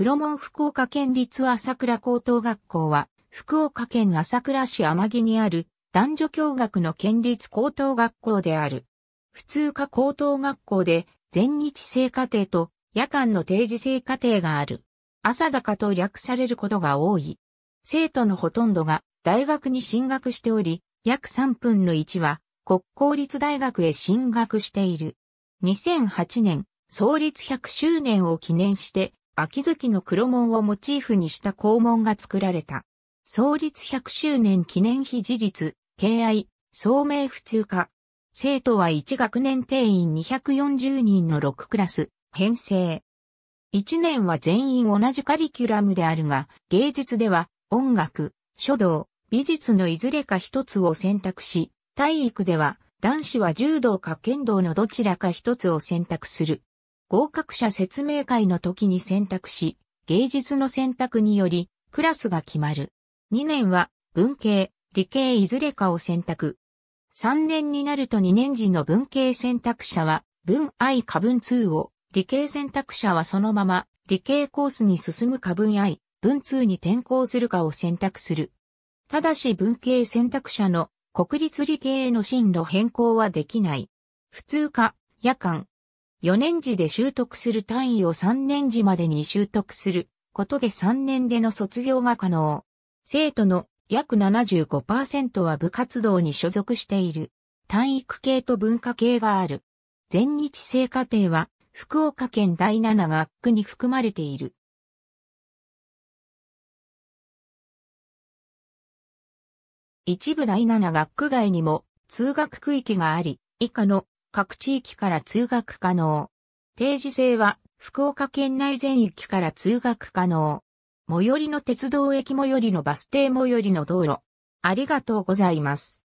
黒門福岡県立朝倉高等学校は、福岡県朝倉市天城にある男女共学の県立高等学校である。普通科高等学校で全日制課程と夜間の定時制課程がある。朝高と略されることが多い。生徒のほとんどが大学に進学しており、約3分の1は国公立大学へ進学している。2008年、創立100周年を記念して秋月の黒門をモチーフにした校門が作られた。創立100周年記念碑自立、敬愛、聡明普通科。生徒は1学年定員240人の6クラス、編成。1年は全員同じカリキュラムであるが、芸術では音楽、書道、美術のいずれか一つを選択し、体育では男子は柔道か剣道のどちらか一つを選択する。合格者説明会の時に選択し、芸術の選択により、クラスが決まる。2年は、文系、理系いずれかを選択。3年になると2年時の文系選択者は、文 I 過分2を、理系選択者はそのまま、理系コースに進む過分 I、文2に転校するかを選択する。ただし文系選択者の国立理系への進路変更はできない。普通科、夜間、4年次で習得する単位を3年次までに習得することで3年での卒業が可能。生徒の約75%は部活動に所属している。体育系と文化系がある。全日制課程は福岡県第7学区に含まれている。一部第7学区外にも通学区域があり、以下の各地域から通学可能。定時制は福岡県内全域から通学可能。最寄りの鉄道駅最寄りのバス停最寄りの道路。ありがとうございます。